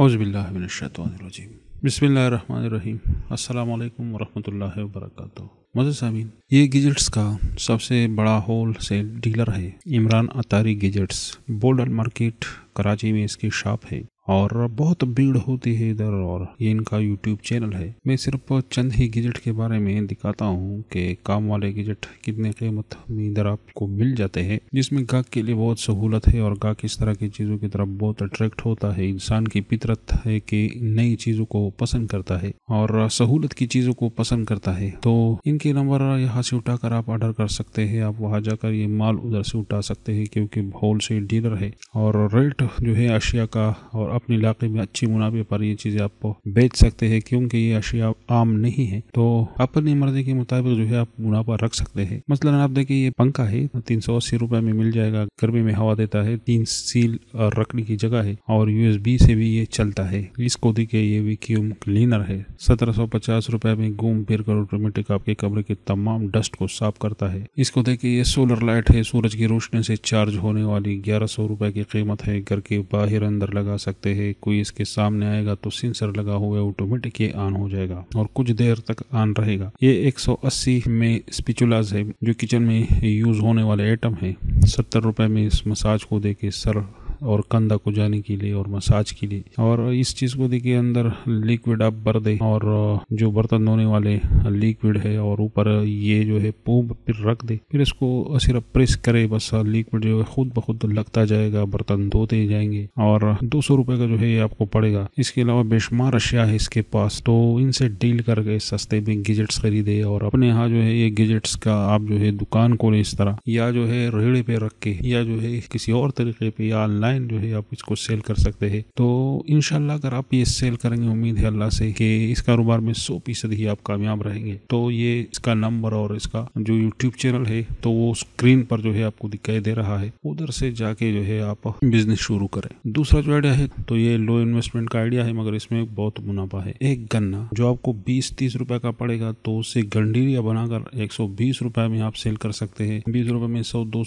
अज़बिल्लाशतवाजीम बसमीम अल्लाम वरहमल वर्क मज़े सामीन ये गिजट्स का सबसे बड़ा होल सेल डीलर है इमरान अतारी गिजट्स बोल्डन मार्केट कराची में इसकी शॉप है और बहुत भीड़ होती है इधर और ये इनका यूट्यूब चैनल है मैं सिर्फ चंद ही गिजट के बारे में दिखाता हूँ कि काम वाले गिजट कितने कीमत में इधर आपको मिल जाते हैं जिसमें गाहक के लिए बहुत सहूलत है और गाहक इस तरह की चीज़ों की तरफ बहुत अट्रैक्ट होता है इंसान की फितरत है कि नई चीज़ों को पसंद करता है और सहूलत की चीज़ों को पसंद करता है तो इनके नंबर यहाँ से उठाकर आप ऑर्डर कर सकते हैं आप वहाँ जाकर ये माल उधर से उठा सकते हैं क्योंकि होल सेल डीलर है और रेट जो है अशिया का और अपने इलाके में अच्छी मुनाफे पर ये चीज़ें आपको बेच सकते हैं क्योंकि ये अशिया आम नहीं है तो अपनी मर्जी के मुताबिक जो है आप मुनाफा रख सकते हैं मसलन आप देखिए ये पंखा है तीन सौ अस्सी रुपए में मिल जाएगा गर्मी में हवा देता है तीन सील रखने की जगह है और बी से भी ये चलता है इसको देखिए ये वैक्यूम क्लीनर है सत्रह सौ पचास रुपये में घूम फिर कर ऑटोमेटिक आपके कमरे के तमाम डस्ट को साफ करता है इसको देखिए ये सोलर लाइट है सूरज की रोशनी से चार्ज होने वाली ग्यारह सौ रुपये की कीमत है घर के बाहर अंदर लगा सकते सकते हैं कोई इसके सामने आएगा तो सेंसर लगा हुआ ऑटोमेटिक ये ऑन हो जाएगा और कुछ देर तक ऑन रहेगा ये 180 में स्पिचुलाज है जो किचन में यूज होने वाले आइटम है सत्तर रुपए में इस मसाज को देके सर और कंधा को जाने के लिए और मसाज के लिए और इस चीज़ को देखिए अंदर लिक्विड आप भर दे और जो बर्तन धोने वाले लिक्विड है और ऊपर ये जो है पूब फिर रख दे फिर इसको सिर्फ प्रेस करे बस लिक्विड जो है खुद ब खुद लगता जाएगा बर्तन धोते जाएंगे और दो सौ रुपए का जो है आपको पड़ेगा इसके अलावा बेशुमार अशिया है इसके पास तो इनसे डील करके सस्ते में गिजेट्स खरीदे और अपने यहाँ जो है ये गिजेट्स का आप जो है दुकान खोले इस तरह या जो है रेड़े पे रख के या जो है किसी और तरीके पे या ऑनलाइन ऑनलाइन जो है आप इसको सेल कर सकते हैं तो इन अगर आप ये सेल करेंगे उम्मीद है अल्लाह से कि इस कारोबार में सौ फीसद ही आप कामयाब रहेंगे तो ये इसका नंबर और इसका जो यूट्यूब चैनल है तो वो स्क्रीन पर जो है आपको दिखाई दे रहा है उधर से जाके जो है आप बिजनेस शुरू करें दूसरा जो आइडिया है तो ये लो इन्वेस्टमेंट का आइडिया है मगर इसमें बहुत मुनाफा है एक गन्ना जो आपको बीस तीस रुपए का पड़ेगा तो उसे गंडीरिया बनाकर एक सौ रुपए में आप सेल कर सकते हैं बीस रुपए में सौ दो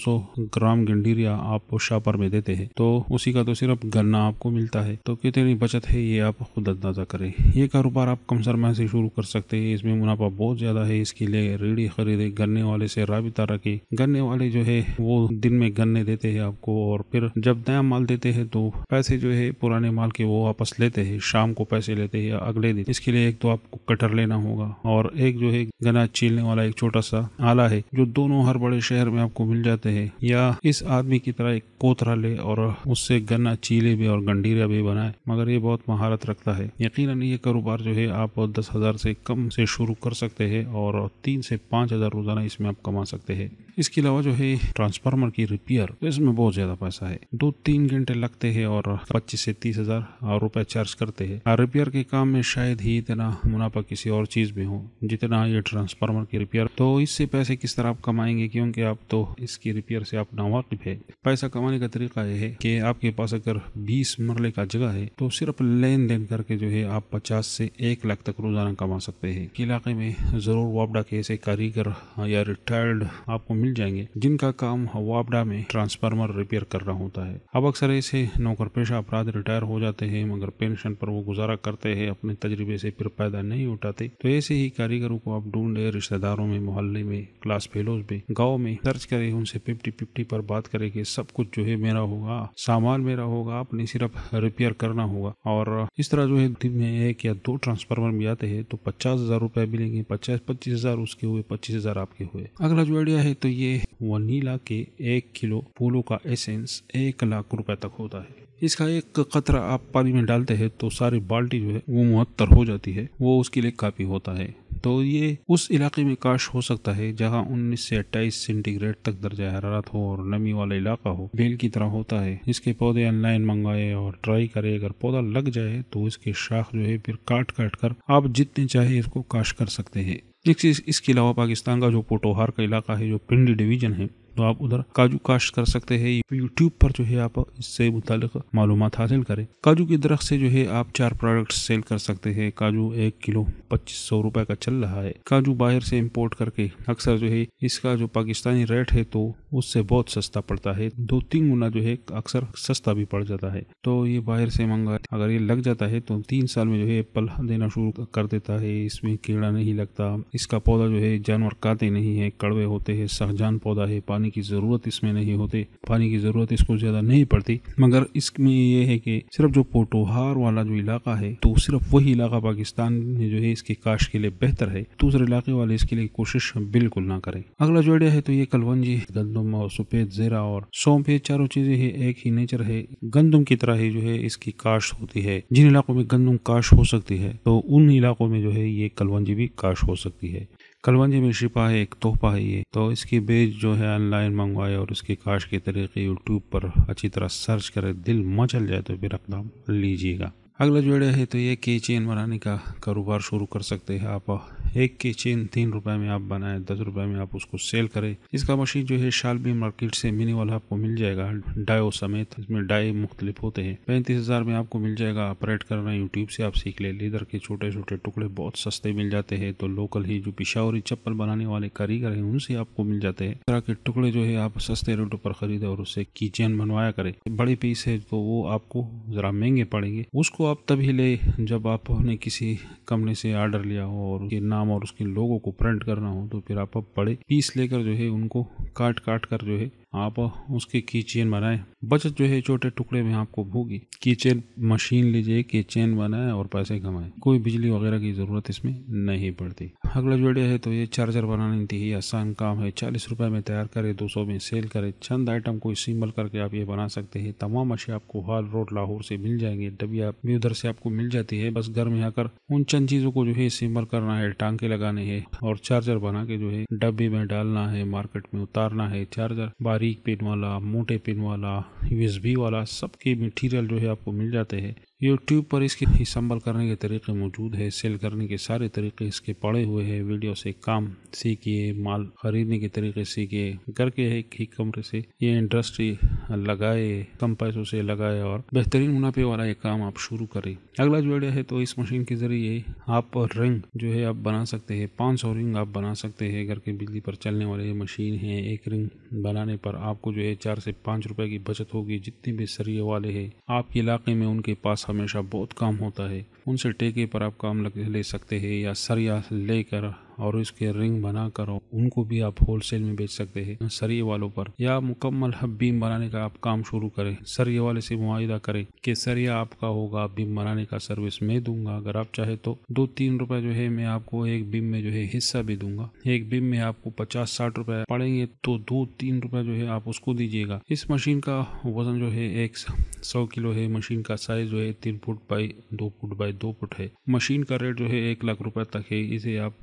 ग्राम गंडीरिया आप शापर में देते हैं तो उसी का तो सिर्फ गन्ना आपको मिलता है तो कितनी बचत है ये आप खुद अंदाजा करें ये कारोबार आप कम सरमा से शुरू कर सकते हैं इसमें मुनाफा बहुत ज़्यादा है इसके लिए रेडी खरीदे गन्ने वाले से रबिता रखे गन्ने वाले जो है वो दिन में गन्ने देते हैं आपको और फिर जब नया माल देते हैं तो पैसे जो है पुराने माल के वो वापस लेते हैं शाम को पैसे लेते हैं अगले दिन इसके लिए एक तो आपको कटर लेना होगा और एक जो है गन्ना चीलने वाला एक छोटा सा आला है जो दोनों हर बड़े शहर में आपको मिल जाते हैं या इस आदमी की तरह एक कोतरा ले और उससे गन्ना चीले भी और गंडीरा भी बनाए मगर ये बहुत महारत रखता है यकीन ये कारोबार जो है आप दस हज़ार से कम से शुरू कर सकते हैं और तीन से पाँच हज़ार रोज़ाना इसमें आप कमा सकते हैं इसके अलावा जो है ट्रांसफार्मर की रिपेयर तो इसमें बहुत ज़्यादा पैसा है दो तीन घंटे लगते हैं और पच्चीस से तीस हज़ार रुपए चार्ज करते हैं रिपेयर के काम में शायद ही इतना मुनाफा किसी और चीज़ में हो जितना ये ट्रांसफार्मर की रिपेयर तो इससे पैसे किस तरह आप कमाएंगे क्योंकि आप तो इसकी रिपेयर से आप नावाकिफ है पैसा कमाने का तरीका यह है कि आपके पास अगर बीस मरले का जगह है तो सिर्फ लेन देन करके जो है आप पचास से एक लाख तक रोजाना कमा सकते हैं इलाके में जरूर वापडा के ऐसे कारीगर या रिटायर्ड आपको मिल जाएंगे जिनका काम वापडा में ट्रांसफार्मर रिपेयर करना होता है अब अक्सर ऐसे नौकर पेशा अपराध रिटायर हो जाते हैं मगर पेंशन पर वो गुजारा करते हैं अपने तजर्बे से फिर फायदा नहीं उठाते तो ऐसे ही कारीगरों को आप ढूंढे रिश्तेदारों में मोहल्ले में क्लास फेलोज में गाँव में सर्च करे उनसे फिफ्टी फिफ्टी पर बात करे की सब कुछ जो है मेरा होगा सामान मेरा होगा आपने सिर्फ रिपेयर करना होगा और इस तरह जो है दिन में एक या दो ट्रांसफार्मर भी आते हैं तो पचास हजार रुपए मिलेंगे पचास पच्चीस हजार उसके हुए पच्चीस हजार आपके हुए अगला जो आइडिया है तो ये वनीला के एक किलो फूलों का एसेंस एक लाख रुपए तक होता है इसका एक कतरा आप पानी में डालते हैं तो सारी बाल्टी जो है वो मुहत्तर हो जाती है वो उसके लिए काफ़ी होता है तो ये उस इलाके में काश हो सकता है जहाँ 19 से 28 सेंटीग्रेड तक दर्जा हरारत हो और नमी वाला इलाका हो बेल की तरह होता है इसके पौधे ऑनलाइन मंगाए और ट्राई करे अगर पौधा लग जाए तो इसके शाख जो है फिर काट काट कर आप जितने चाहे इसको काश कर सकते हैं इसके अलावा पाकिस्तान का जो पोटोहार का इलाका है जो पिंडी डिवीज़न है तो आप उधर काजू काश्त कर सकते हैं यूट्यूब पर जो है आप इससे मुताल मालूम हासिल करें काजू के दरख्त से जो है आप चार प्रोडक्ट सेल कर सकते हैं काजू एक किलो पच्चीस सौ रुपए का चल रहा है काजू बाहर से इम्पोर्ट करके अक्सर जो है इसका जो पाकिस्तानी रेट है तो उससे बहुत सस्ता पड़ता है दो तीन गुना जो है अक्सर सस्ता भी पड़ जाता है तो ये बाहर से मंगा अगर ये लग जाता है तो तीन साल में जो है पल देना शुरू कर देता है इसमें कीड़ा नहीं लगता इसका पौधा जो है जानवर काते नहीं है कड़वे होते हैं सहजान पौधा है पानी पानी की ज़रूरत इसमें नहीं होती पानी की ज़रूरत इसको ज़्यादा नहीं पड़ती मगर इसमें यह है कि सिर्फ जो पोटोहार वाला जो इलाका है तो सिर्फ वही इलाका पाकिस्तान में जो है इसकी काश के लिए बेहतर है दूसरे इलाके वाले इसके लिए कोशिश बिल्कुल ना करें अगला जो है तो ये कलवंजी गंदम और सफेद जीरा और सौंप ये चारों चीजें है एक ही नेचर है गंदम की तरह ही जो है इसकी काश होती है जिन इलाकों में गंदम काश हो सकती है तो उन इलाकों में जो है ये कलवंजी भी काश हो सकती है कलवंजी में शिपा है एक तोहफा है ये तो इसकी बेच जो है ऑनलाइन मंगवाए और उसकी काश के तरीके यूट्यूब पर अच्छी तरह सर्च करें दिल मचल जाए तो फिर अपना लीजिएगा अगला जोड़े है तो ये की चेन बनाने का कारोबार शुरू कर सकते हैं आप एक की चेन तीन रुपए में आप बनाएं दस रुपए में आप उसको सेल करें इसका मशीन जो है शालबी मार्केट से मिनी वाला आपको मिल जाएगा डायो समेत इसमें डाई मुख्तलिफ होते हैं पैंतीस हजार में आपको मिल जाएगा ऑपरेट करना यूट्यूब से आप सीख ले लेदर के छोटे छोटे टुकड़े बहुत सस्ते मिल जाते हैं तो लोकल ही जो पिशावरी चप्पल बनाने वाले कारीगर है उनसे आपको मिल जाते हैं तरह के टुकड़े जो है आप सस्ते रेटों पर खरीदे और उससे की चेन बनवाया करे बड़े पीस है तो वो आपको जरा महंगे पड़ेंगे उसको आप तभी ले जब आपने किसी कमरे से ऑर्डर लिया हो और उसके नाम और उसके लोगों को प्रिंट करना हो तो फिर आप बड़े पीस लेकर जो है उनको काट काट कर जो है आप उसके की चेन बनाए बचत जो है छोटे टुकड़े में आपको भूगी की चेन मशीन लीजिए की चेन बनाए और पैसे कमाए कोई बिजली वगैरह की ज़रूरत इसमें नहीं पड़ती अगला जो है तो ये चार्जर बनाना इंतही आसान काम है चालीस रुपये में तैयार करें दो सौ में सेल करें चंद आइटम को सिम्बल करके आप ये बना सकते हैं तमाम अशे आपको हाल रोड लाहौर से मिल जाएंगे डबिया भी उधर से आपको मिल जाती है बस घर में आकर उन चंद चीज़ों को जो है सिंबल करना है टांके लगाने हैं और चार्जर बना के जो है डब्बे में डालना है मार्केट में उतारना है चार्जर बारीक पिन वाला मोटे पिन वाला यूएस वाला सबके मटीरियल जो है आपको मिल जाते हैं यूट्यूब पर इसके संभल करने के तरीके मौजूद है सेल करने के सारे तरीके इसके पड़े हुए हैं वीडियो से काम सीखिए माल खरीदने के तरीके सीखिए घर के एक ही कमरे से ये इंडस्ट्री लगाए कम पैसों से लगाए और बेहतरीन मुनाफे वाला एक काम आप शुरू करें अगला जो आइडिया है तो इस मशीन के ज़रिए आप रिंग जो है आप बना सकते हैं पाँच सौ रिंग आप बना सकते हैं घर के बिजली पर चलने वाले मशीन है एक रिंग बनाने पर आपको जो है चार से पाँच रुपये की बचत होगी जितने भी सरिये वाले हैं आपके इलाके में उनके पास हमेशा बहुत काम होता है उनसे टेके पर आप काम ले सकते हैं या सरिया लेकर और इसके रिंग बना कर उनको भी आप होलसेल में बेच सकते हैं सरिये वालों पर या मुकम्मल हब बीम बनाने का आप काम शुरू करें सरिये वाले से मुआदा करें कि सरिया आपका होगा आप बीम बनाने का सर्विस मैं दूंगा अगर आप चाहे तो दो तीन रुपए जो है मैं आपको एक बीम में जो है हिस्सा भी दूंगा एक बीम में आपको पचास साठ रुपए पड़ेंगे तो दो तीन रुपए जो है आप उसको दीजिएगा इस मशीन का वजन जो है एक सौ किलो है मशीन का साइज जो है तीन फुट बाई दो फुट बाई दो फुट है मशीन का रेट जो है एक लाख रुपए तक है इसे आप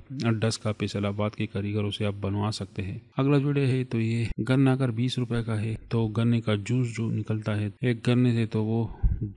दस का सलाबाद के कारीगर उसे आप बनवा सकते हैं अगला वीडियो है तो ये गन्ना अगर बीस रुपए का है तो गन्ने का जूस जो निकलता है एक गन्ने से तो वो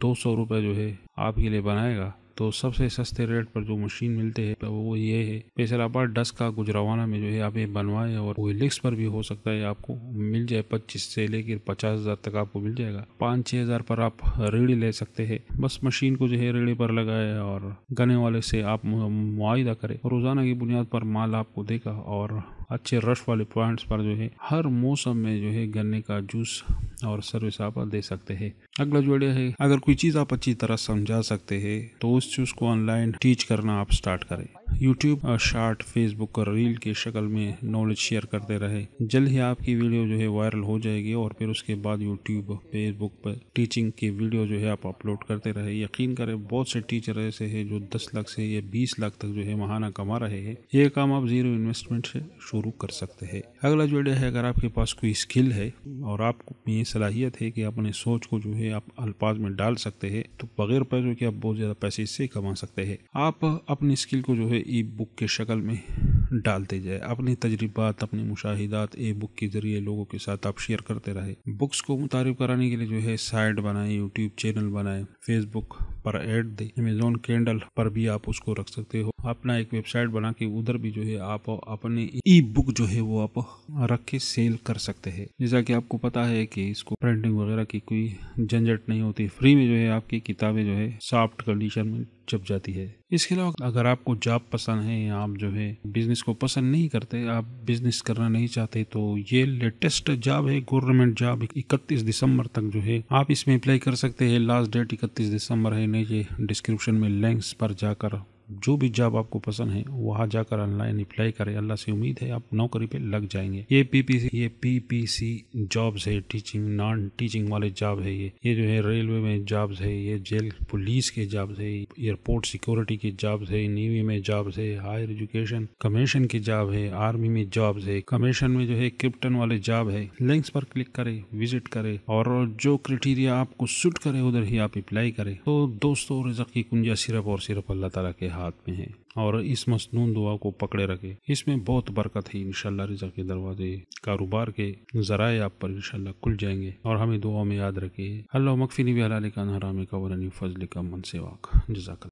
दो सौ रुपये जो है आपके लिए बनाएगा तो सबसे सस्ते रेट पर जो मशीन मिलते हैं तो वो ये है स्पेशल अपार्ट डस का गुजरावाना में जो है आप ये बनवाएं और लिक्स पर भी हो सकता है आपको मिल जाए पच्चीस से लेकर पचास हज़ार तक आपको मिल जाएगा पाँच छह हज़ार पर आप रेड़ी ले सकते हैं बस मशीन को जो है रेड़ी पर लगाए और गने वाले से आप मुआदा करें रोज़ाना की बुनियाद पर माल आपको देगा और अच्छे रश वाले पॉइंट्स पर जो है हर मौसम में जो है गन्ने का जूस और सर्विस आप दे सकते हैं अगला जोड़िया है अगर कोई चीज़ आप अच्छी तरह समझा सकते हैं तो उस चीज़ को ऑनलाइन टीच करना आप स्टार्ट करें यूट्यूब और शार्ट फेसबुक और रील के शक्ल में नॉलेज शेयर करते रहे जल्द ही आपकी वीडियो जो है वायरल हो जाएगी और फिर उसके बाद यूट्यूब फेसबुक पर टीचिंग की वीडियो जो है आप अपलोड करते रहे यकीन करें बहुत से टीचर ऐसे हैं जो दस लाख से या बीस लाख तक जो है महाना कमा रहे हैं ये काम आप जीरो इन्वेस्टमेंट से शुरू कर सकते हैं अगला जो है अगर आपके पास कोई स्किल है और आपको ये सलाहियत है कि अपने सोच को जो है आप अल्फाज में डाल सकते हैं तो बगैर पैसों के आप बहुत ज़्यादा पैसे इससे कमा सकते हैं आप अपनी स्किल को जो है ई बुक के शक्ल में डालते जाए अपने तजर्बात अपने मुशाहिदात ई बुक के ज़रिए लोगों के साथ आप शेयर करते रहे बुक्स को मुतारफ़ कराने के लिए जो है साइट बनाए यूट्यूब चैनल बनाए फेसबुक पर एड दे अमेजोन कैंडल पर भी आप उसको रख सकते हो अपना एक वेबसाइट बना के उधर भी जो है आप अपने ई बुक जो है वो आप रख के सेल कर सकते हैं जैसा कि आपको पता है कि इसको प्रिंटिंग वगैरह की कोई झंझट नहीं होती फ्री में जो है आपकी किताबें जो है सॉफ्ट कंडीशन में चप जाती है इसके अलावा अगर आपको जॉब पसंद है आप जो है बिजनेस को पसंद नहीं करते आप बिजनेस करना नहीं चाहते तो ये लेटेस्ट जॉब है गवर्नमेंट जॉब इकतीस दिसंबर तक जो है आप इसमें अप्लाई कर सकते हैं लास्ट डेट इकतीस दिसंबर है नीचे डिस्क्रिप्शन में लिंक्स पर जाकर जो भी जॉब आपको पसंद है वहाँ जाकर ऑनलाइन अप्लाई करें अल्लाह से उम्मीद है आप नौकरी पे लग जाएंगे ये पीपीसी ये पीपीसी जॉब्स है टीचिंग नॉन टीचिंग वाले जॉब है ये ये जो है रेलवे में जॉब्स है ये जेल पुलिस के जॉब्स है एयरपोर्ट सिक्योरिटी के जॉब्स है नेवी में जॉब्स है हायर एजुकेशन कमीशन की जॉब है आर्मी में जॉब्स है कमीशन में जो है कैप्टन वाले जॉब है लिंक्स पर क्लिक करे विजिट करे और जो क्राइटेरिया आपको सूट करे उधर ही आप अप्लाई करें तो दोस्तों रिजक की कुंजा सिर्फ और सिर्फ अल्लाह तला के हाथ में है और इस मसनून दुआ को पकड़े रखे इसमें बहुत बरकत है इनशाला रजा के दरवाजे कारोबार के जराए आप पर इनशा खुल जाएंगे और हमें दुआ में याद रखे अल्लाह मकफिनी भी हलाल का नाराम कवरनी फजल का मनसेवाक जजाक